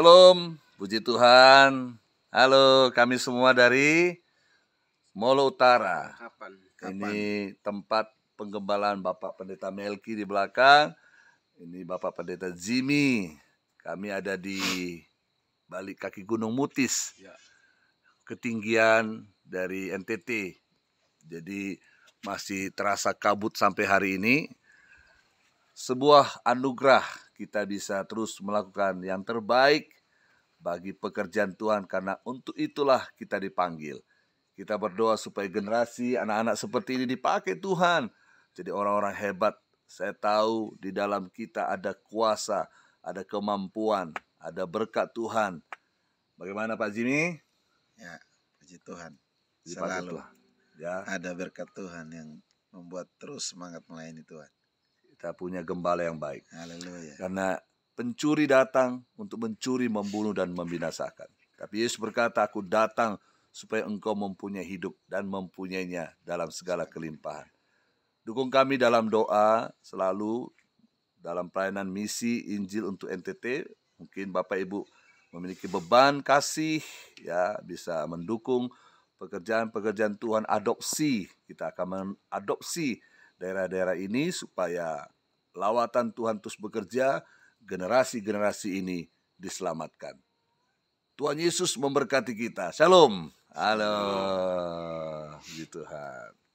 Shalom, puji Tuhan. Halo, kami semua dari Molo Utara. Kapan? Kapan? Ini tempat penggembalaan Bapak Pendeta Melki di belakang. Ini Bapak Pendeta Zimi. Kami ada di balik kaki Gunung Mutis. Ya. Ketinggian dari NTT. Jadi masih terasa kabut sampai hari ini. Sebuah anugerah kita bisa terus melakukan yang terbaik bagi pekerjaan Tuhan karena untuk itulah kita dipanggil. Kita berdoa supaya generasi anak-anak seperti ini dipakai Tuhan jadi orang-orang hebat. Saya tahu di dalam kita ada kuasa, ada kemampuan, ada berkat Tuhan. Bagaimana Pak Jimmy? Ya, puji Tuhan. Selalu Ya. ada berkat Tuhan yang membuat terus semangat melayani Tuhan kita punya gembala yang baik. Haleluya. Karena pencuri datang untuk mencuri, membunuh dan membinasakan. Tapi Yesus berkata, "Aku datang supaya engkau mempunyai hidup dan mempunyainya dalam segala kelimpahan." Dukung kami dalam doa selalu dalam pelayanan misi Injil untuk NTT. Mungkin Bapak Ibu memiliki beban kasih ya bisa mendukung pekerjaan-pekerjaan Tuhan adopsi. Kita akan mengadopsi daerah-daerah ini supaya lawatan Tuhan terus bekerja, generasi-generasi ini diselamatkan. Tuhan Yesus memberkati kita. Shalom. Halo. Gitu, Tuhan.